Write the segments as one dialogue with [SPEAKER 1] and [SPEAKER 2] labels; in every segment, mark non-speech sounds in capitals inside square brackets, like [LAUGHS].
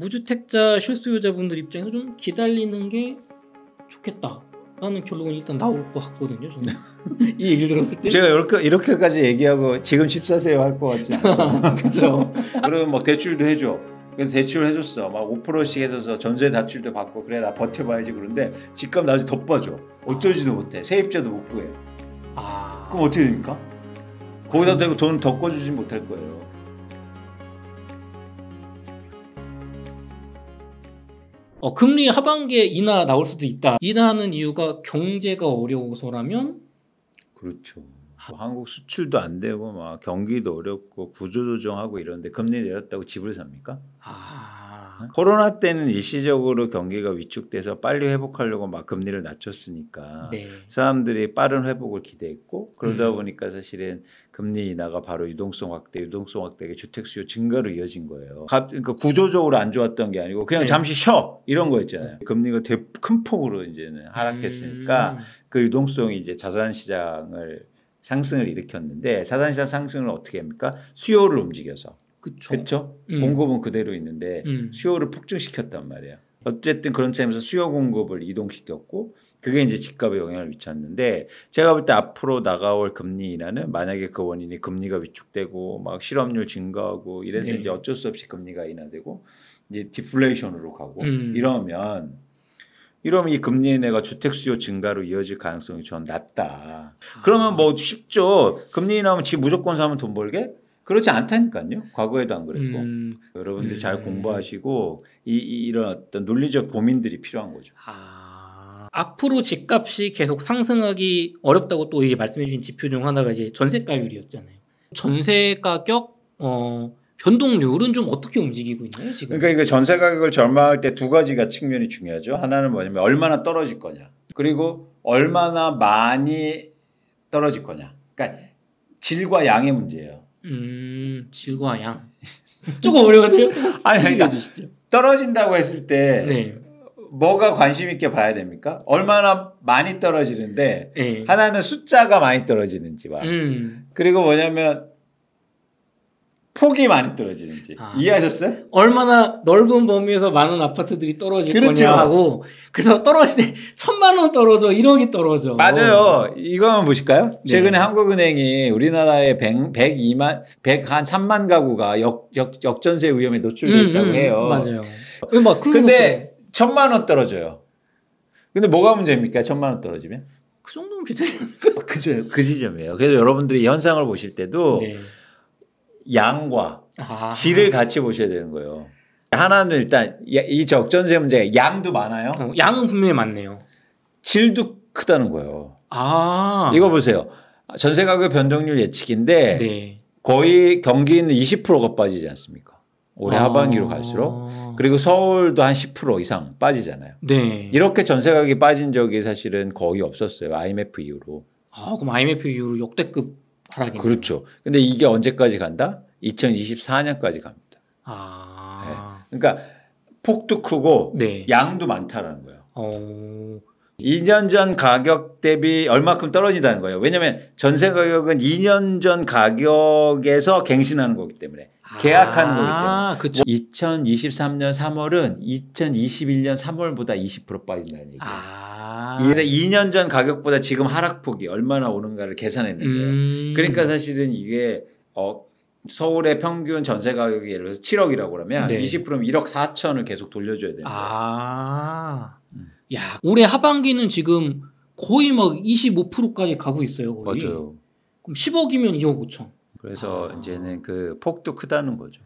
[SPEAKER 1] 무주택자 실수요자분들 입장에서 좀 기다리는 게 좋겠다. 라는 결론은 일단 나올 것 같거든요. 저는
[SPEAKER 2] [LAUGHS] 이 얘기를 들었을 때 제가 이렇게 이렇게까지 얘기하고 지금 14세요 할 것 같지 않죠? [LAUGHS] 그렇죠. 그러면 막 대출도 해줘. 그래서 대출을 해줬어. 막 5%씩 해줘서 전세 대출도 받고 그래 나 버텨봐야지 그런데 집값 나중에 덮어줘. 어쩌지도 못해. 세입자도 못 구해. 아... 그럼 어떻게 됩니까? 거기다 대고 돈 덮어주진 못할 거예요.
[SPEAKER 1] 어, 금리 하반기에 인하 나올 수도 있다. 인하는 이유가
[SPEAKER 2] 경제가 어려워서라면 그렇죠. 뭐 한국 수출도 안 되고 막 경기도 어렵고 구조조정하고 이런데 금리 내렸다고 집을 삽니까? 아. 아. 코로나 때는 일시적으로 경기가 위축돼서 빨리 회복하려고 막 금리를 낮췄으니까 네. 사람들이 빠른 회복을 기대했고 그러다 음. 보니까 사실은 금리 인하가 바로 유동성 확대, 유동성 확대가 주택 수요 증가로 이어진 거예요. 그러니까 구조적으로 안 좋았던 게 아니고 그냥 네. 잠시 쉬어 이런 거 있잖아요. 금리가 대, 큰 폭으로 이제는 하락했으니까 음. 그 유동성이 이제 자산 시장을 상승을 일으켰는데 자산 시장 상승을 어떻게 합니까? 수요를 움직여서 그렇죠. 음. 공급은 그대로 있는데 음. 수요를 폭증시켰단 말이에요. 어쨌든 그런 차이면서 수요 공급을 이동시켰고 그게 이제 집값에 영향을 미쳤는데 제가 볼 때 앞으로 나가올 금리 인하는 만약에 그 원인이 금리가 위축되고 막 실업률 증가하고 이래서 네. 이제 어쩔 수 없이 금리가 인하되고 이제 디플레이션으로 가고 음. 이러면 이러면 이 금리 인하가 주택 수요 증가로 이어질 가능성이 전 낮다. 그러면 아. 뭐 쉽죠. 금리 인하면 집 무조건 사면 돈 벌게? 그렇지 않다니까요. 과거에도 안 그랬고 음. 여러분들 음. 잘 공부하시고 이, 이, 런 어떤 논리적 고민들이 필요한 거죠. 아. 앞으로
[SPEAKER 1] 집값이 계속 상승하기 어렵다고 또 이제 말씀해주신 지표 중 하나가 이제 전세가율이었잖아요. 전세 가격 어, 변동률은 좀 어떻게 움직이고 있나요 지금? 그러니까
[SPEAKER 2] 이거 전세 가격을 절망할 때 두 가지가 측면이 중요하죠. 하나는 뭐냐면 얼마나 떨어질 거냐, 그리고 얼마나 많이 떨어질 거냐. 그러니까 질과 양의 문제예요.
[SPEAKER 1] 음, 질과 양.
[SPEAKER 2] 조금 어려운데요? 아니, 그러니까 떨어진다고 했을 때 네. 뭐가 관심 있게 봐야 됩니까? 얼마나 많이 떨어지는데 네. 하나는 숫자가 많이 떨어지는지와 음. 그리고 뭐냐면 폭이 많이 떨어지는지 아, 이해하셨어요? 얼마나 넓은
[SPEAKER 1] 범위에서 많은 아파트들이 떨어질 그렇죠. 거냐 고 그래서 떨어질 때 [LAUGHS] 천만 원 떨어져 1억이 떨어져 맞아요
[SPEAKER 2] 이거만 보실까요? 네. 최근에 한국은행이 우리나라의 100, 102만 100 한 3만 가구가 역, 역, 역전세 위험에 노출돼 음, 있다고 음, 해요 맞아요 막 근데 천만 원 떨어져요 근데 뭐가 문제입니까? 천만 원 떨어지면
[SPEAKER 1] 그 정도면 괜찮지
[SPEAKER 2] 않을그 [LAUGHS] 지점이에요 그래서 여러분들이 현상을 보실 때도 네. 양과 아. 질을 같이 보셔야 되는 거예요. 하나는 일단 이 적전세 문제 양도 많아요. 어, 양은 분명히 많네요. 질도 크다는 거예요. 아. 이거 보세요. 전세 가격 변동률 예측인데 네. 거의 경기는 20%가 빠지지 않습니까?
[SPEAKER 1] 올해 아. 하반기로
[SPEAKER 2] 갈수록 그리고 서울도 한 10% 이상 빠지잖아요. 네. 이렇게 전세 가격이 빠진 적이 사실은 거의 없었어요. IMF 이후로. 아, 그럼 IMF 이후로 역대급 하락이 그렇죠. 근데 이게 언제까지 간다? 2024년까지 갑니다. 아. 네. 그러니까 폭도 크고 네. 양도 많다라는 거예요. 어... 2년 전 가격 대비 얼마큼 떨어진다는 거예요. 왜냐하면 전세 가격은 2년 전 가격에서 갱신하는 거기 때문에 아, 계약하는 아, 거기 때문에. 그쵸. 2023년 3월은 2021년 3월보다 20% 빠진다는 얘기예요. 아. 그래서 2년 전 가격보다 지금 하락폭이 얼마나 오는가를 계산했는 거예요. 음. 그러니까 사실은 이게 어, 서울의 평균 전세 가격이 예를 들어서 7억이라고 그러면 네. 20%면 1억 4천을 계속 돌려줘야 됩니다.
[SPEAKER 1] 아. 야, 올해 하반기는 지금 거의 막 25%까지 가고 있어요. 거의. 맞아요. 그럼 10억이면 2억 5천.
[SPEAKER 2] 그래서 아. 이제는 그 폭도 크다는 거죠.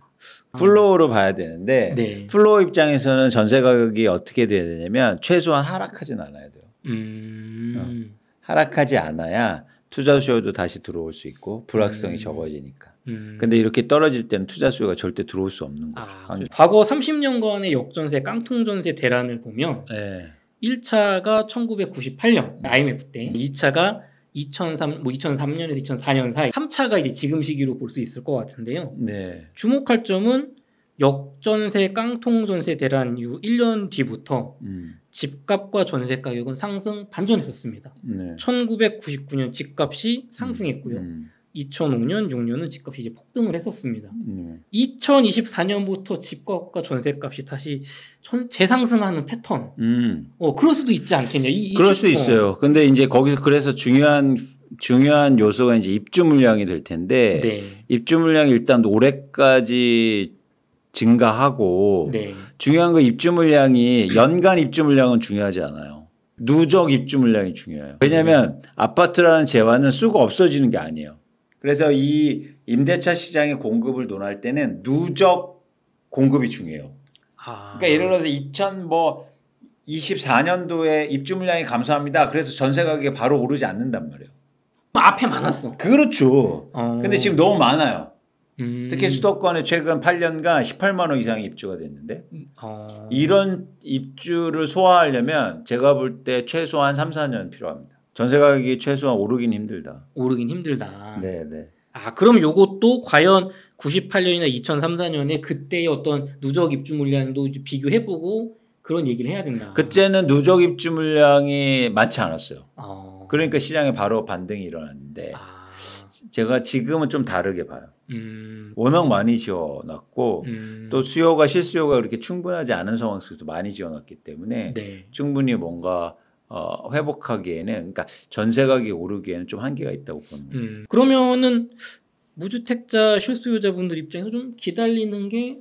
[SPEAKER 2] 플로우로 아. 봐야 되는데 네. 플로우 입장에서는 전세 가격이 어떻게 돼야 되냐면 최소한 하락하진 않아야 돼요. 음. 어. 하락하지 않아야 투자 수요도 다시 들어올 수 있고 불확성이 음. 적어지니까. 음. 근데 이렇게 떨어질 때는 투자 수요가 절대 들어올 수 없는 거죠. 아, 그렇죠. 과거 30년간의
[SPEAKER 1] 역전세, 깡통 전세 대란을 보면 네. 1차가 1998년 IMF 때, 2차가 2003, 뭐 2003년에서 2004년 사이, 3차가 이제 지금 시기로 볼 수 있을 것 같은데요. 네. 주목할 점은 역전세 깡통전세 대란 이후 1년 뒤부터 음. 집값과 전세 가격은 상승 반전했었습니다. 네. 1999년 집값이 상승했고요. 음. 음. 2005년, 6년은 집값이 이제 폭등을 했었습니다. 음. 2024년부터 집값과 전세값이 다시 천, 재상승하는 패턴. 음. 어, 그럴 수도 있지 않겠냐. 이, 이 그럴 수 있어요.
[SPEAKER 2] 근데 이제 거기서 그래서 중요한 중요한 요소가 이제 입주 물량이 될 텐데 네. 입주 물량이 일단 올해까지 증가하고 네. 중요한 건 입주 물량이 연간 입주 물량은 중요하지 않아요. 누적 입주 물량이 중요해요. 왜냐하면 아파트라는 재화는 수가 없어지는 게 아니에요. 그래서 이 임대차 시장의 공급을 논할 때는 누적 공급이 중요해요. 아. 그러니까 예를 들어서 2000뭐 24년도에 입주 물량이 감소합니다. 그래서 전세 가격이 바로 오르지 않는단 말이에요. 앞에 많았어. 그렇죠. 어. 근데 지금 너무 많아요. 음. 특히 수도권에 최근 8년간 18만 원 이상의 입주가 됐는데 어. 이런 입주를 소화하려면 제가 볼 때 최소한 3, 4년 필요합니다. 전세 가격이 최소한 오르긴 힘들다. 오르긴 힘들다. 네, 네. 아, 그럼
[SPEAKER 1] 요것도 과연 98년이나 2003, 4년에 그때의 어떤 누적 입주 물량도 비교해 보고 그런 얘기를 해야 된다.
[SPEAKER 2] 그때는 누적 입주 물량이 많지 않았어요. 어. 그러니까 시장에 바로 반등이 일어났는데 아. 제가 지금은 좀 다르게 봐요. 음. 워낙 많이 지어놨고 음. 또 수요가 실수요가 그렇게 충분하지 않은 상황 속에서 많이 지어놨기 때문에 네. 충분히 뭔가 어, 회복하기에는 그러니까 전세 가격이 오르기에는 좀 한계가 있다고 봅니다.
[SPEAKER 1] 음, 그러면은 무주택자 실수요자분들 입장에서 좀 기다리는 게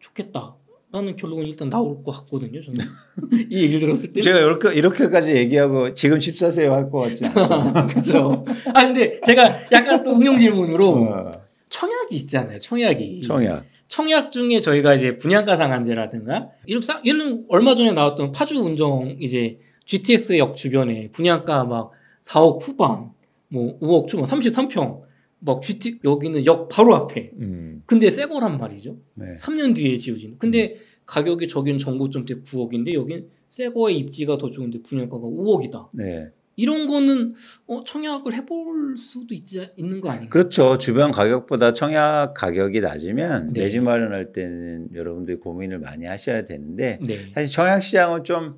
[SPEAKER 1] 좋겠다. 라는 결론은 일단 나올 것
[SPEAKER 2] 같거든요. 저는 [LAUGHS] 이 얘기를 들었을 때 제가 이렇게 이렇게까지 얘기하고 지금 집사세요할 것 같지 않죠? [LAUGHS] 그렇죠.
[SPEAKER 1] 아 근데 제가 약간 또 응용 질문으로 어. 청약이 있잖아요. 청약이 청약 청약 중에 저희가 이제 분양가 상한제라든가 이런 싹 얘는 얼마 전에 나왔던 파주 운정 이제 GTX 역 주변에 분양가 막 4억 후반, 뭐 5억 초반, 33평, 막 GT 여기는 역 바로 앞에. 음. 근데 새 거란 말이죠. 네. 3년 뒤에 지어진. 근데 음. 가격이 저긴는 정고점 때 9억인데 여긴 새 거의 입지가 더 좋은데 분양가가 5억이다. 네. 이런 거는 어, 청약을 해볼 수도 있지, 있는 거 아닌가요?
[SPEAKER 2] 그렇죠. 주변 가격보다 청약 가격이 낮으면 네. 내집 마련할 때는 여러분들이 고민을 많이 하셔야 되는데 네. 사실 청약 시장은 좀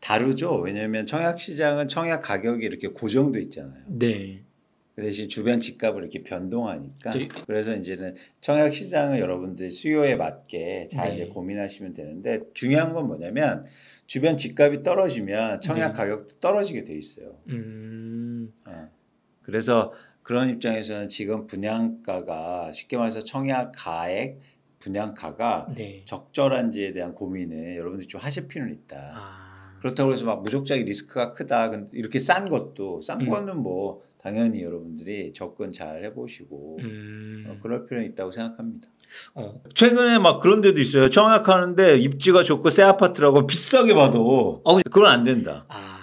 [SPEAKER 2] 다르죠. 왜냐하면 청약 시장은 청약 가격이 이렇게 고정돼 있잖아요. 네. 그 대신 주변 집값을 이렇게 변동하니까 그래서 이제는 청약 시장은 여러분들이 수요에 맞게 잘 네. 이제 고민하시면 되는데 중요한 건 뭐냐면 주변 집값이 떨어지면 청약 네. 가격도 떨어지게 돼 있어요. 음. 네. 그래서 그런 입장에서는 지금 분양가가 쉽게 말해서 청약 가액 분양가가 네. 적절한지에 대한 고민을 여러분들이 좀 하실 필요는 있다. 아. 그렇다고 해서 막 무적자기 리스크가 크다. 이렇게 싼 것도 싼 음. 거는 뭐 당연히 여러분들이 접근 잘 해보시고 음. 어, 그럴 필요는 있다고 생각합니다. 어. 최근에 막 그런 데도 있어요. 청약하는데 입지가 좋고 새 아파트라고 비싸게 봐도 어, 그건 안 된다. 아.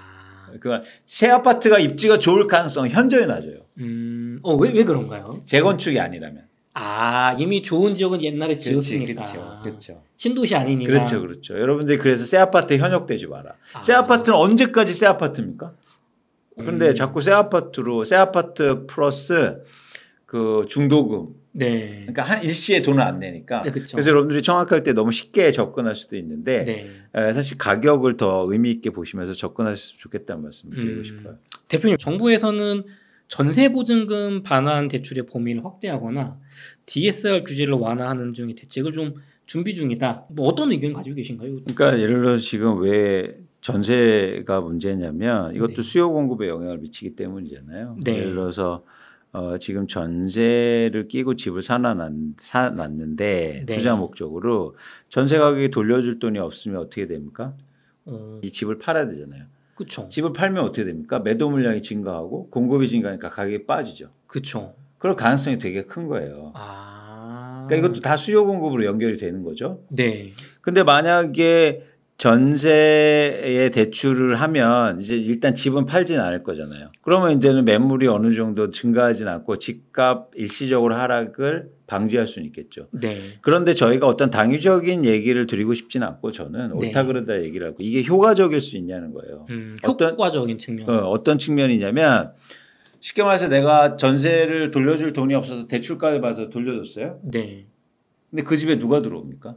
[SPEAKER 2] 그 새 아파트가 입지가 좋을 가능성 현저히 낮아요.
[SPEAKER 1] 음.
[SPEAKER 2] 어, 왜, 왜 그런가요? 재건축이 아니라면.
[SPEAKER 1] 아 이미 좋은 지역은 옛날에 지었으니까. 그렇죠, 그렇죠. 신도시 아니니까. 그렇죠,
[SPEAKER 2] 그렇죠. 여러분들 이 그래서 새 아파트 현역되지 마라. 아. 새 아파트는 언제까지 새 아파트입니까? 그런데 음. 자꾸 새 아파트로 새 아파트 플러스 그 중도금. 네. 그러니까 한 일시에 돈을 안 내니까. 네, 그래서 여러분들이 청약할 때 너무 쉽게 접근할 수도 있는데 네. 에, 사실 가격을 더 의미 있게 보시면서 접근하셨으면 좋겠다는 말씀을 드리고 음. 싶어요.
[SPEAKER 1] 대표님 정부에서는 전세보증금 반환 대출의 범위를 확대하거나 DSR 규제를 완화하는 등의 대책을 좀 준비 중이다. 뭐 어떤 의견 가지고 계신가요?
[SPEAKER 2] 그러니까 예를 들어 지금 왜 전세가 문제냐면 이것도 네. 수요 공급에 영향을 미치기 때문이잖아요. 네. 예를 들어서 어, 지금 전세를 끼고 집을 사놨 사놨는데 네. 투자 목적으로 전세 가격이 돌려줄 돈이 없으면 어떻게 됩니까? 어... 이 집을 팔아야 되잖아요. 그쵸. 집을 팔면 어떻게 됩니까? 매도 물량이 증가하고 공급이 증가하니까 가격이 빠지죠. 그쵸. 그럴 가능성이 되게 큰 거예요. 아. 그러니까 이것도 다 수요 공급으로 연결이 되는 거죠. 네. 근데 만약에 전세에 대출을 하면 이제 일단 집은 팔지는 않을 거잖아요. 그러면 이제는 매물이 어느 정도 증가하진 않고 집값 일시적으로 하락을 방지할 수는 있겠죠. 네. 그런데 저희가 어떤 당위적인 얘기를 드리고 싶진 않고 저는 네. 옳다 네. 그러다 얘기를 하고 이게 효과적일 수 있냐는 거예요. 음, 어떤 효과적인 측면. 어, 어떤 측면이냐면 쉽게 말해서 내가 전세를 돌려줄 돈이 없어서 대출가에 봐서 돌려줬어요. 네. 근데 그 집에 누가 들어옵니까?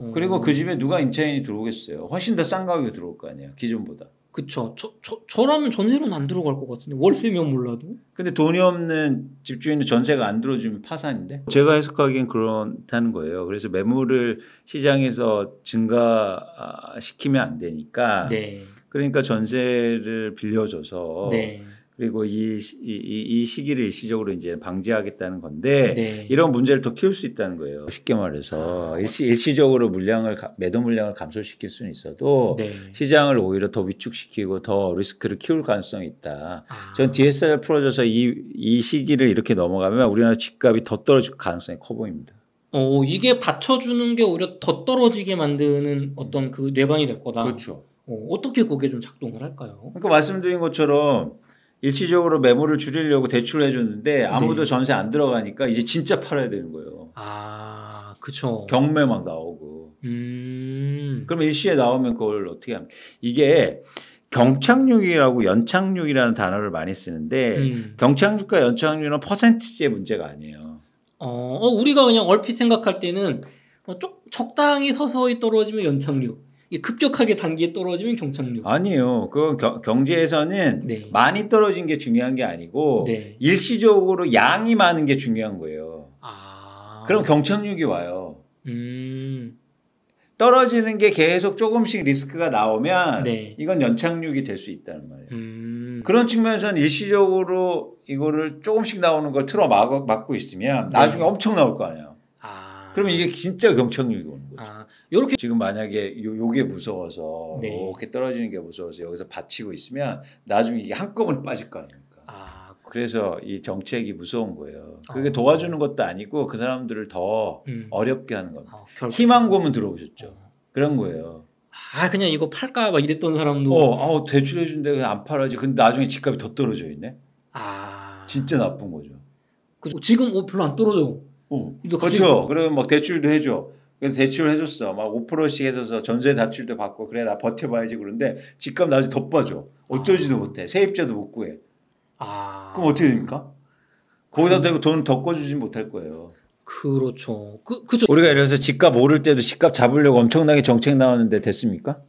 [SPEAKER 2] 음. 그리고 그 어. 집에 누가 임차인이 들어오겠어요. 훨씬 더 싼 가격에 들어올 거 아니에요. 기존보다. 그쵸. 저, 저,
[SPEAKER 1] 저라면 전세로는 안 들어갈 것 같은데 월세면 몰라도.
[SPEAKER 2] 근데 돈이 없는 집주인은 전세가 안 들어주면 파산인데. 제가 해석하기엔 그렇다는 거예요. 그래서 매물을 시장에서 증가시키면 안 되니까. 네. 그러니까 전세를 빌려줘서 네. 그리고 이, 이, 이 시기를 일시적으로 이제 방지하겠다는 건데 네. 이런 문제를 더 키울 수 있다는 거예요. 쉽게 말해서 아, 일시, 일시적으로 물량을 매도 물량을 감소시킬 수는 있어도 네. 시장을 오히려 더 위축시키고 더 리스크를 키울 가능성이 있다. 아. 전 DSR 풀어져서 이, 이 시기를 이렇게 넘어가면 우리나라 집값이 더 떨어질 가능성이 커 보입니다.
[SPEAKER 1] 어, 어, 이게 받쳐주는 게 오히려 더 떨어지게 만드는 어떤 그 뇌관이 될 거다. 그렇죠. 어, 어떻게 그게 좀 작동을 할까요? 그러니까
[SPEAKER 2] 말씀드린 것처럼 일시적으로 매물을 줄이려고 대출을 해줬는데 네. 아무도 네. 전세 안 들어가니까 이제 진짜 팔아야 되는 거예요. 아, 그쵸. 경매 막 나오고. 음. 그럼 일시에 나오면 그걸 어떻게 합니까? 이게 경착륙이라고 연착륙이라는 단어를 많이 쓰는데 음. 경착륙과 연착륙은 퍼센티지의 문제가 아니에요. 어,
[SPEAKER 1] 어 우리가 그냥 얼핏 생각할 때는 어, 적당히 서서히 떨어지면 연착륙. 급격하게 단기에 떨어지면 경착륙.
[SPEAKER 2] 아니요. 그 경제에서는 네. 많이 떨어진 게 중요한 게 아니고 네. 일시적으로 양이 많은 게 중요한 거예요. 아... 그럼 경착륙이 와요. 음... 떨어지는 게 계속 조금씩 리스크가 나오면 네. 이건 연착륙이 될 수 있다는 말이에요. 음... 그런 측면에서는 일시적으로 이거를 조금씩 나오는 걸 틀어 막, 막고 있으면 나중에 네. 엄청 나올 거 아니에요. 그러면 이게 진짜 경청륙이 오는 거죠. 아, 요렇게 지금 만약에 요, 요게 무서워서 네. 이렇게 떨어지는 게 무서워서 여기서 받치고 있으면 나중에 이게 한꺼번에 빠질 거 아닙니까? 아, 그래서 이 정책이 무서운 거예요. 그게 아, 도와주는 것도 아니고 그 사람들을 더 음. 어렵게 하는 겁니다. 아, 희망 고문 들어보셨죠? 어. 그런 거예요. 아 그냥 이거 팔까 막 이랬던 사람도 어, 아, 어 대출해 준데 안 팔아지. 근데 나중에 집값이 더 떨어져 있네. 아 진짜 나쁜 거죠. 그,
[SPEAKER 1] 지금 어, 별로 안 떨어져. 어. 그렇죠.
[SPEAKER 2] 그러면 막 대출도 해줘. 그래서 대출을 해줬어. 막 5%씩 해줘서 전세 대출도 받고 그래 나 버텨봐야지 그런데 집값 나중에 덮어줘. 어쩌지도 아. 못해. 세입자도 못 구해. 아. 그럼 어떻게 됩니까? 거기다 대고 돈 덮어주진 못할 거예요. 그렇죠. 그, 그죠. 우리가 예를 들어서 집값 오를 때도 집값 잡으려고 엄청나게 정책 나왔는데 됐습니까?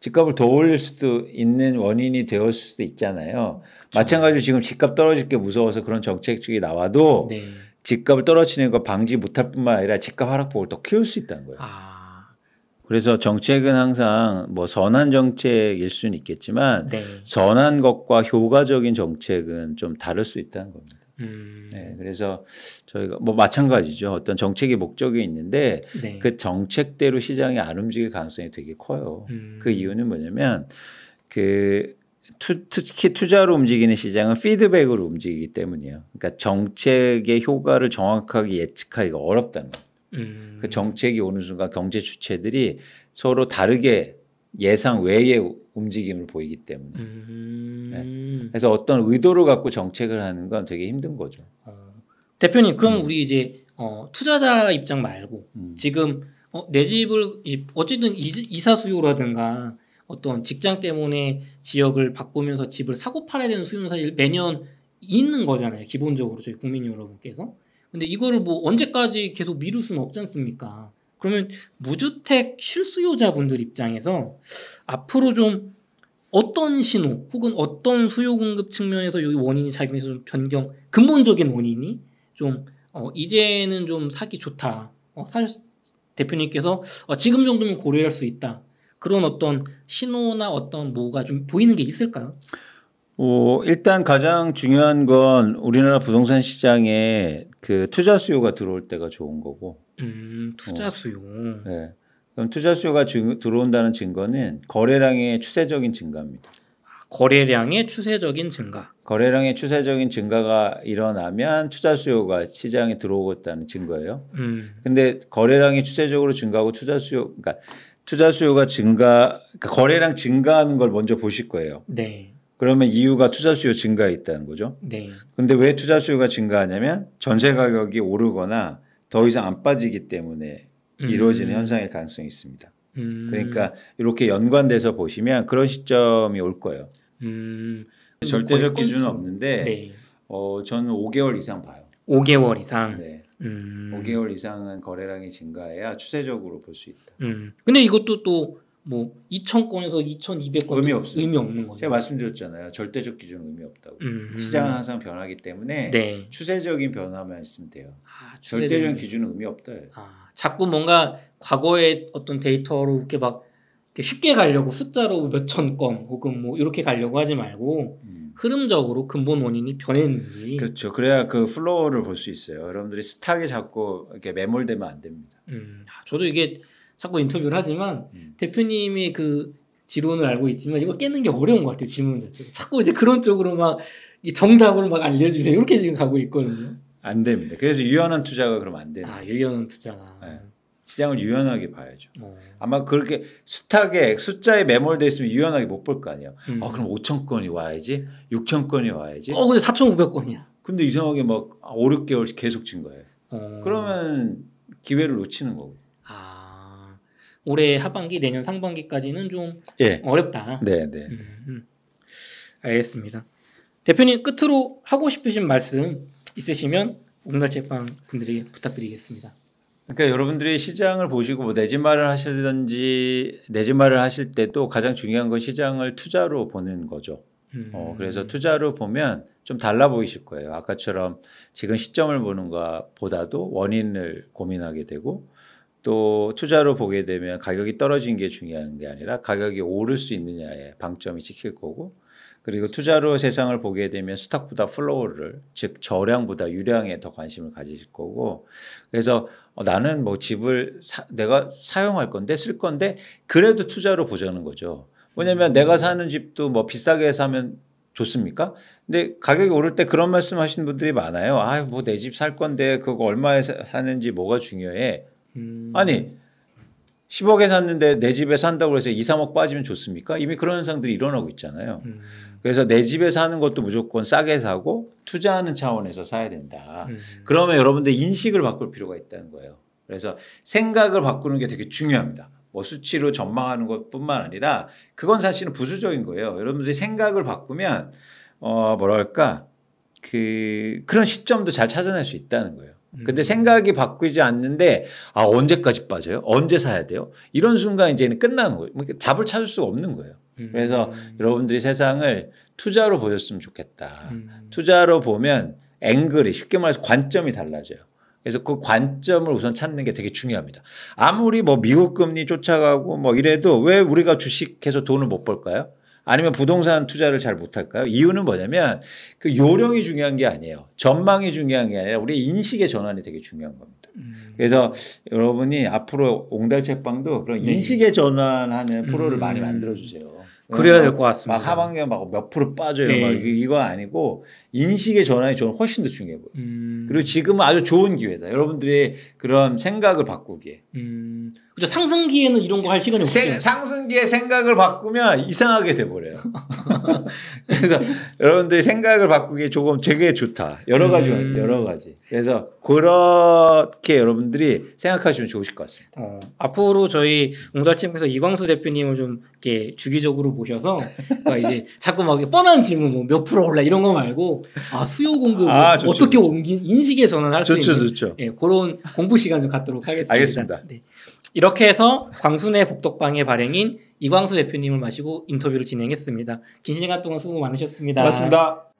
[SPEAKER 2] 집값을 더 올릴 수도 있는 원인이 되었을 수도 있잖아요. 그렇죠. 마찬가지로 지금 집값 떨어질 게 무서워서 그런 정책 쪽이 나와도 네. 집값을 떨어지는 거 방지 못할 뿐만 아니라 집값 하락폭을 더 키울 수 있다는 거예요. 아. 그래서 정책은 항상 뭐 선한 정책일 수는 있겠지만 네. 선한 것과 효과적인 정책은 좀 다를 수 있다는 겁니다. 음. 네, 그래서 저희가 뭐 마찬가지죠. 어떤 정책의 목적이 있는데 네. 그 정책대로 시장이 안 움직일 가능성이 되게 커요. 음. 그 이유는 뭐냐면 그 투, 특히 투자로 움직이는 시장은 피드백으로 움직이기 때문이에요. 그러니까 정책의 효과를 정확하게 예측하기가 어렵다는 거예요. 음. 그 정책이 오는 순간 경제 주체들이 서로 다르게 예상 외의 움직임을 보이기 때문에. 네. 음. 네. 그래서 어떤 의도를 갖고 정책을 하는 건 되게 힘든 거죠. 어. 대표님, 그럼 음. 우리 이제 어, 투자자 입장 말고 음. 지금 어, 내
[SPEAKER 1] 집을 어쨌든 이사 수요라든가 어떤 직장 때문에 지역을 바꾸면서 집을 사고 팔아야 되는 수요는 사실 매년 있는 거잖아요. 기본적으로 저희 국민 여러분께서. 근데 이거를 뭐 언제까지 계속 미룰 수는 없지 않습니까? 그러면 무주택 실수요자분들 입장에서 앞으로 좀 어떤 신호 혹은 어떤 수요 공급 측면에서 여기 원인이 작용해서 좀 변경 근본적인 원인이 좀 어, 이제는 좀 사기 좋다. 어, 사, 실 대표님께서 어, 지금 정도면 고려할 수 있다. 그런 어떤 신호나 어떤 뭐가 좀 보이는 게 있을까요?
[SPEAKER 2] 어, 일단 가장 중요한 건 우리나라 부동산 시장에 그 투자 수요가 들어올 때가 좋은 거고.
[SPEAKER 1] 음, 투자 어. 수요. 어,
[SPEAKER 2] 네. 그럼 투자 수요가 증, 들어온다는 증거는 거래량의 추세적인 증가입니다. 아, 거래량의
[SPEAKER 1] 추세적인 증가.
[SPEAKER 2] 거래량의 추세적인 증가가 일어나면 투자 수요가 시장에 들어오겠다는 증거예요. 음. 근데 거래량이 추세적으로 증가하고 투자 수요, 그러니까 투자 수요가 증가, 그러니까 거래량 증가하는 걸 먼저 보실 거예요. 네. 그러면 이유가 투자 수요 증가에 있다는 거죠. 네. 근데 왜 투자 수요가 증가하냐면 전세 가격이 오르거나 더 이상 안 빠지기 때문에 음. 이루어지는 음. 현상일 가능성이 있습니다. 음. 그러니까 이렇게 연관돼서 보시면 그런 시점이 올 거예요. 음. 절대적 뭐 기준은 없는데 네. 어, 저는 5개월 이상 봐요. 5개월 이상. 네. 음. 5개월 이상은 거래량이 증가해야 추세적으로 볼 수 있다.
[SPEAKER 1] 음. 근데 이것도 또 뭐 2,000건에서 2,200건 의미 없어 의미 없는
[SPEAKER 2] 거죠. 제가 말씀드렸잖아요. 절대적 기준 의미 없다고. 음. 시장은 항상 변하기 때문에 네. 추세적인 변화만 있으면 돼요. 아, 절대적인 기준은 의미 없다. 아,
[SPEAKER 1] 자꾸 뭔가 과거의 어떤 데이터로 이렇게 막 쉽게 가려고 숫자로 몇 천건 혹은 뭐 이렇게 가려고 하지 말고 음. 흐름적으로 근본 원인이
[SPEAKER 2] 변했는지. 그렇죠. 그래야 그 플로우를 볼 수 있어요. 여러분들이 스탁에 자꾸 이렇게 매몰되면 안 됩니다. 음, 아, 저도 이게 자꾸
[SPEAKER 1] 인터뷰를 하지만 음. 대표님의 그 지론을 알고 있지만 이걸 깨는 게 어려운 것 같아요. 질문
[SPEAKER 2] 자체가 자꾸
[SPEAKER 1] 이제 그런 쪽으로 막 정답을 막 알려주세요. 이렇게 지금 가고 있거든요.
[SPEAKER 2] 안 됩니다. 그래서 유연한 투자가 그럼 안 돼요. 아 유연한 투자 네. 시장을 유연하게 봐야죠. 오. 어. 아마 그렇게 숱하게 숫자에 매몰돼 있으면 유연하게 못 볼 거 아니에요. 음. 아 그럼 5천 건이 와야지, 6천 건이 와야지. 어 근데 4,500건이야. 근데 이상하게 막 5, 6개월 계속 진 거예요. 어. 그러면 기회를 놓치는 거고. 아
[SPEAKER 1] 올해 하반기 내년 상반기까지는 좀 예. 어렵다. 네,
[SPEAKER 2] 네. 음, 음. 알겠습니다.
[SPEAKER 1] 대표님 끝으로 하고 싶으신 말씀 있으시면 옹달책방 분들이 부탁드리겠습니다.
[SPEAKER 2] 그러니까 여러분들이 시장을 보시고 뭐 내집말을 하시든지 내 집말을 하실 때도 가장 중요한 건 시장을 투자로 보는 거죠. 어, 음. 어, 그래서 투자로 보면 좀 달라 보이실 거예요. 아까처럼 지금 시점을 보는 것보다도 원인을 고민하게 되고 또 투자로 보게 되면 가격이 떨어진 게 중요한 게 아니라 가격이 오를 수 있느냐에 방점이 찍힐 거고 그리고 투자로 세상을 보게 되면 스탁보다 플로우를 즉 저량보다 유량에 더 관심을 가지실 거고 그래서 어, 나는 뭐 집을 사, 내가 사용할 건데 쓸 건데 그래도 투자로 보자는 거죠. 왜냐면 음. 내가 사는 집도 뭐 비싸게 사면 좋습니까? 근데 가격이 오를 때 그런 말씀 하시는 분들이 많아요. 아, 뭐내 집 살 건데 그거 얼마에 사는지 뭐가 중요해. 음. 아니, 10억에 샀는데 내 집에 산다고 해서 2, 3억 빠지면 좋습니까? 이미 그런 현상들이 일어나고 있잖아요. 음. 그래서 내 집에 사는 것도 무조건 싸게 사고 투자하는 차원에서 사야 된다. 음. 그러면 여러분들 인식을 바꿀 필요가 있다는 거예요. 그래서 생각을 바꾸는 게 되게 중요합니다. 뭐 수치로 전망하는 것뿐만 아니라 그건 사실은 부수적인 거예요. 여러분들이 생각을 바꾸면 어 뭐랄까 그 그런 시점도 잘 찾아낼 수 있다는 거예요. 근데 음. 생각이 바뀌지 않는데 아 언제까지 빠져요? 언제 사야 돼요? 이런 순간 이제는 끝나는 거예요. 뭐 잡을 찾을 수가 없는 거예요. 음. 그래서 여러분들이 세상을 투자로 보셨으면 좋겠다. 음. 투자로 보면 앵글이 쉽게 말해서 관점이 달라져요. 그래서 그 관점을 우선 찾는 게 되게 중요합니다. 아무리 뭐 미국 금리 쫓아가고 뭐 이래도 왜 우리가 주식해서 돈을 못 벌까요? 아니면 부동산 투자를 잘 못할까요? 이유는 뭐냐면 그 요령이 중요한 게 아니에요. 전망이 중요한 게 아니라 우리 인식의 전환이 되게 중요한 겁니다. 음. 그래서 여러분이 앞으로 옹달책방도 그런 네. 인식의 전환하는 프로를 많이 음. 만들어 주세요. 그래야 될 것 같습니다. 막 하반기에 막몇 프로 빠져요. 네. 막 이거 아니고 인식의 전환이 저는 훨씬 더 중요해 보여요. 음. 그리고 지금은 아주 좋은 기회다. 여러분들이 그런 생각을 바꾸기에. 음. 그죠 상승기에는
[SPEAKER 1] 이런 거 할 시간이 없죠.
[SPEAKER 2] 상승기에 생각을 바꾸면 이상하게 돼버려요. [LAUGHS] 그래서 여러분들 생각을 바꾸기 조금 되게 좋다. 여러 가지 음. 여러 가지. 그래서 그렇게 여러분들이 생각하시면 좋으실 것 같습니다. 어, 앞으로
[SPEAKER 1] 저희 웅달팀께서 이광수 대표님을 좀 이렇게 주기적으로 모셔서 그러니까 이제 자꾸 막 뻔한 질문 뭐몇 프로 올라 이런 거 말고 아 수요 공급 아, 좋죠, 어떻게 좋죠. 옮긴 인식에 전환할 수 있는 좋죠. 예, 그런 공부 시간 좀 갖도록 하겠습니다. 알겠습니다. 네. 이렇게 해서 광순의 복덕방의 발행인 이광수 대표님을 마시고 인터뷰를 진행했습니다. 긴 시간 동안 수고 많으셨습니다. 고맙습니다.